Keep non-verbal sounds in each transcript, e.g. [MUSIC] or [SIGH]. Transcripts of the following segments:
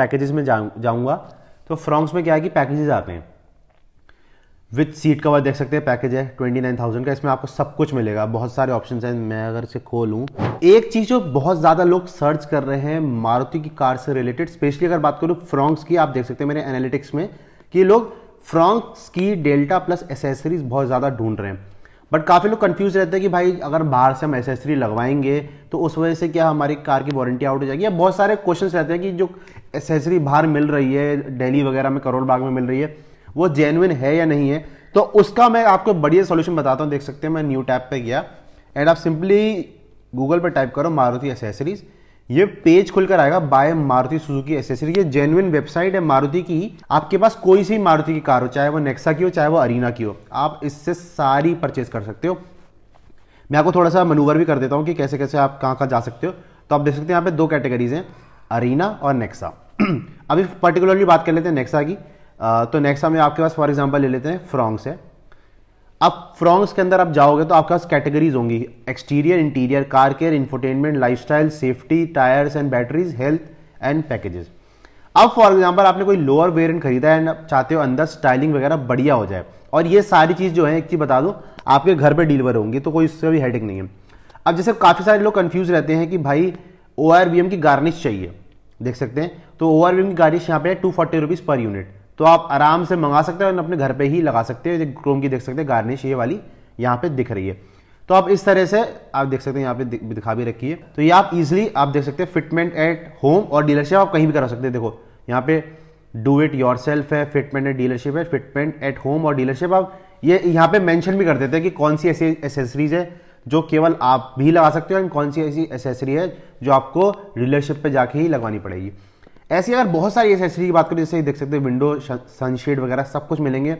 packages में जाऊंगा तो फ्रॉन्क्स में क्या है कि पैकेजेस आते हैं विथ सीट कवर देख सकते हैं पैकेज है ट्वेंटी नाइन थाउजेंड का इसमें आपको सब कुछ मिलेगा बहुत सारे ऑप्शन हैं मैं अगर इसे खोलूँ एक चीज़ जो बहुत ज़्यादा लोग सर्च कर रहे हैं मारुति की कार से रिलेटेड स्पेशली अगर बात करूँ फ्रॉन्क्स की आप देख सकते हैं मेरे एनालिटिक्स में कि लोग फ्रॉन्क्स की डेल्टा प्लस एसेसरीज बहुत ज़्यादा ढूंढ रहे हैं बट काफ़ी लोग कंफ्यूज रहते हैं कि भाई अगर बाहर से हम एसेसरी लगवाएंगे तो उस वजह से क्या हमारी कार की वारंटी आउट हो जाएगी या बहुत सारे क्वेश्चन रहते हैं कि जो एसेसरी बाहर मिल रही है डेली वगैरह में करोल बाग में मिल रही है वो जेनुइन है या नहीं है तो उसका मैं आपको बढ़िया सोल्यूशन बताता हूँ देख सकते हैं मैं न्यू टैप पर गया एंड आप सिंपली गूगल पर टाइप करो मारुति एसेसरीज़ ये पेज खुलकर आएगा बाय मारुति सुजुकी एसेसरी ये जेन्युन वेबसाइट है मारुति की आपके पास कोई सी मारुति की कार हो चाहे वो नेक्सा की हो चाहे वो अरीना की हो आप इससे सारी परचेज कर सकते हो मैं आपको थोड़ा सा मनूवर भी कर देता हूँ कि कैसे कैसे आप कहाँ कहाँ जा सकते हो तो आप देख सकते हैं यहाँ पे दो कैटेगरीज हैं अरीना और नेक्सा [CLEARS THROAT] अभी पर्टिकुलरली बात कर लेते हैं नेक्सा की तो नेक्सा में आपके पास फॉर एग्जाम्पल ले लेते हैं फ्रॉन्ग्स है अब फ्रॉन्ग्स के अंदर आप जाओगे तो आपके पास कैटेगरीज होंगी exterior interior car care infotainment style safety tyres and batteries health and packages अब फॉर एग्जाम्पल आपने कोई लोअर वेरियंट खरीदा है एंड चाहते हो अंदर स्टाइलिंग वगैरह बढ़िया हो जाए और ये सारी चीज़ जो है एक चीज़ बता दूँ आपके घर पर डिलीवर होंगी तो कोई उससे भी हेडिंग नहीं है अब जैसे काफ़ी सारे लोग कन्फ्यूज रहते हैं कि भाई ओ की गार्निश चाहिए देख सकते हैं तो ओ की गार्निश यहाँ पे है two forty rupees per unit तो आप आराम से मंगा सकते हैं और अपने घर पे ही लगा सकते हैं क्रोम की देख सकते हैं गार्निश ये वाली यहाँ पे दिख रही है तो आप इस तरह से आप देख सकते हैं यहाँ पे दिखा भी रखी है तो ये आप इजिली आप देख सकते हैं फिटमेंट एट होम और डीलरशिप आप कहीं भी करा सकते हैं देखो यहाँ पे डू इट योर सेल्फ है फिटमेंट एट डीलरशिप है फिटमेंट एट होम और डीलरशिप आप ये यहाँ पे मैंशन भी कर देते हैं कि कौन सी ऐसी एसेसरीज है जो केवल आप भी लगा सकते हो एंड कौन सी ऐसी एसेसरी है जो आपको डीलरशिप पे जाके ही लगवानी पड़ेगी ऐसी अगर बहुत सारी एसेसरी की बात करें जैसे देख सकते हैं विंडो सनशेड वगैरह सब कुछ मिलेंगे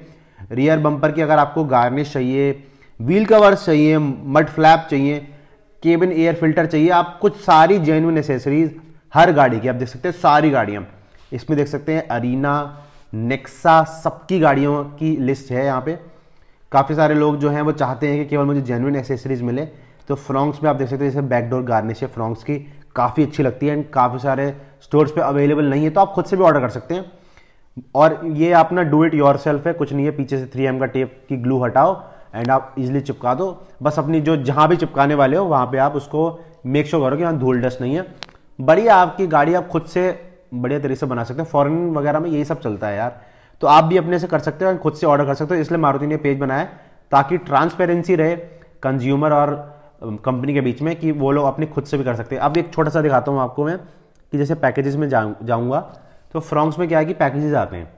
रियर बम्पर की अगर आपको गार्निश चाहिए व्हील कवर्स चाहिए मड फ्लैप चाहिए केबिन एयर फिल्टर चाहिए आप कुछ सारी जेनुइन एसेसरीज हर गाड़ी की आप देख सकते हैं सारी गाड़ियाँ इसमें देख सकते हैं अरीना नेक्सा सबकी गाड़ियों की लिस्ट है यहाँ पे काफ़ी सारे लोग जो हैं वो चाहते हैं कि केवल मुझे जेनुन एसेसरीज मिले तो फ्रॉन्क्स में आप देख सकते हैं जैसे बैकडोर गार्निश है फ्रॉन्क्स की काफ़ी अच्छी लगती है एंड काफ़ी सारे स्टोर्स पे अवेलेबल नहीं है तो आप खुद से भी ऑर्डर कर सकते हैं और ये अपना डू इट योर सेल्फ है कुछ नहीं है पीछे से थ्री एम का टेप की ग्लू हटाओ एंड आप इजिली चिपका दो बस अपनी जो जहाँ भी चिपकाने वाले हो वहाँ पर आप उसको मेक श्योर करो कि यहाँ धूल डस्ट नहीं है बढ़िया आपकी गाड़ी आप खुद से बढ़िया तरीके से बना सकते हैं फॉरन वगैरह में यही सब चलता है यार तो आप भी अपने से कर सकते हो खुद से ऑर्डर कर सकते हो इसलिए मारुति ने पेज बनाया ताकि ट्रांसपेरेंसी रहे कंज्यूमर और कंपनी um, के बीच में कि वो लोग अपने खुद से भी कर सकते हैं अब एक छोटा सा दिखाता हूँ आपको मैं कि जैसे पैकेजेस में जाऊँगा तो फ्रॉन्क्स में क्या है कि पैकेजेस आते हैं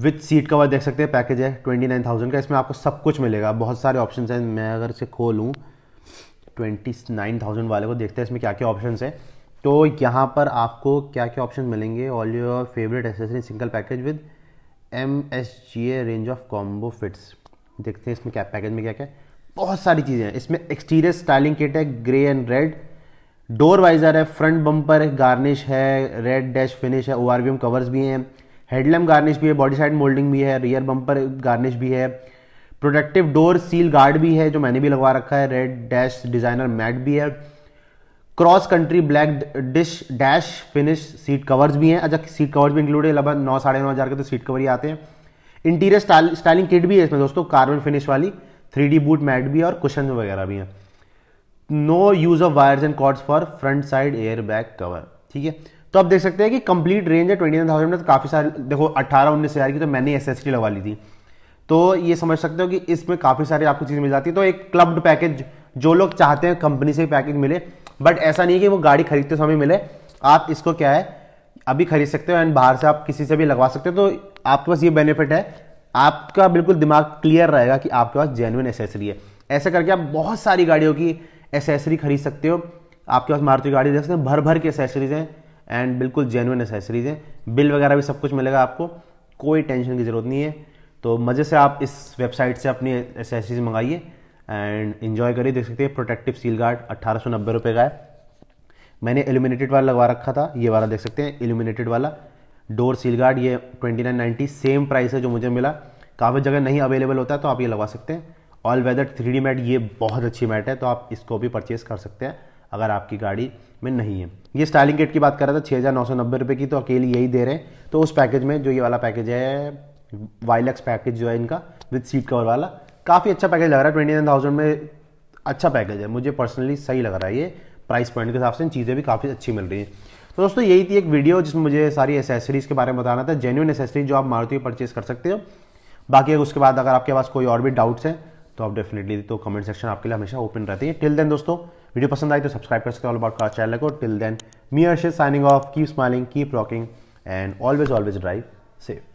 विथ सीट कवर देख सकते हैं पैकेज है ट्वेंटी नाइन थाउजेंड का इसमें आपको सब कुछ मिलेगा बहुत सारे ऑप्शन हैं मैं अगर इसे खोलूँ ट्वेंटी नाइन थाउजेंड वाले को देखते हैं इसमें क्या क्या ऑप्शन है तो यहाँ पर आपको क्या क्या ऑप्शन मिलेंगे all your favourite accessory single package with M S G A range of combo fits देखते हैं इसमें क्या पैकेज में क्या क्या बहुत सारी चीज़ें हैं इसमें एक्सटीरियर स्टाइलिंग किट है grey and red door visor है फ्रंट बम्पर है गार्निश है रेड डैश फिनिश है ओ कवर्स भी हैं हेडलैम्प गार्निश भी है बॉडी साइड मोल्डिंग भी है रियर बम्पर गार्निश भी है प्रोटेक्टिव डोर सील गार्ड भी है जो मैंने भी लगवा रखा है रेड डैश डिजाइनर मैट भी है cross country black dish dash finish seat covers भी हैं अच्छा सीट कवर्स भी इंक्लूड है लगभग नौ साढ़े नौ हज़ार के तो सीट कवर ही आते हैं इंटीरियर स्टाइल स्टाइलिंग किट भी है इसमें दोस्तों कार्बन फिनिश वाली थ्री बूट मैट भी है और कुशन वगैरह भी हैं no use of wires and cords for front side air bag cover ठीक है तो आप देख सकते हैं कि कंप्लीट रेंज है ट्वेंटी नाइन थाउजेंड में तो काफ़ी सारे देखो अट्ठारह उन्नीस हज़ार की तो मैंने एस एस लगा ली थी तो ये समझ सकते हो कि इसमें काफ़ी सारी आपको चीज़ मिल जाती है तो एक क्लब्ड पैकेज जो लोग चाहते हैं कंपनी से पैकेज मिले बट ऐसा नहीं कि वो गाड़ी खरीदते समय मिले आप इसको क्या है अभी खरीद सकते हो एंड बाहर से आप किसी से भी लगवा सकते हो तो आपके पास ये बेनिफिट है आपका बिल्कुल दिमाग क्लियर रहेगा कि आपके पास जेनुइन एसेसरी है ऐसे करके आप बहुत सारी गाड़ियों की एसेसरी खरीद सकते हो आपके पास मारुति गाड़ी देख सकते हैं भर भर के एसेसरीज हैं एंड बिल्कुल जेनुअन एसेसरीज हैं बिल वगैरह भी सब कुछ मिलेगा आपको कोई टेंशन की ज़रूरत नहीं है तो मज़े से आप इस वेबसाइट से अपनी एसेसरीज मंगाइए एंड इन्जॉय करिए देख सकते हैं प्रोटेक्टिव सील गार्ड अट्ठारह सौ नब्बे रुपये का है मैंने एल्यूमिनेटेड वाला लगवा रखा था ये वाला देख सकते हैं एल्यूमिनेटेड वाला डोर सील गार्ड ये twenty nine ninety same price है जो मुझे मिला काफ़ी जगह नहीं अवेलेबल होता है तो आप ये लगवा सकते हैं ऑल वेदर थ्री मैट ये बहुत अच्छी मैट है तो आप इसको भी परचेज़ कर सकते हैं अगर आपकी गाड़ी में नहीं है ये स्टाइलिंग किट की बात कर रहा था छः हज़ार नौ सौ नब्बे रुपये की तो अकेली यही दे रहे हैं तो उस पैकेज में जो ये वाला पैकेज है वाइलक्स पैकेज जो है इनका विद सीट कवर वाला काफ़ी अच्छा पैकेज लग रहा है ट्वेंटी नाइन थाउजेंड में अच्छा पैकेज है मुझे पर्सनली सही लग रहा है ये प्राइस पॉइंट के हिसाब से चीज़ें भी काफ़ी अच्छी मिल रही हैं तो दोस्तों यही थी एक वीडियो जिसमें मुझे सारी एसेसरीज़ के बारे में बताना था जेन्यून एसेसरीज जो आप मारुति परचेज़ कर सकते हो बाकी उसके बाद अगर आपके पास कोई और भी डाउट्स हैं तो आप डेफिनेटली तो कमेंट सेक्शन आपके लिए हमेशा ओपन रहती है टिल देन दोस्तों वीडियो पसंद आई तो सब्सक्राइब कर सकते हो ऑल अबाउट का चैनल को till then me Arshe signing off keep smiling keep rocking and always always drive safe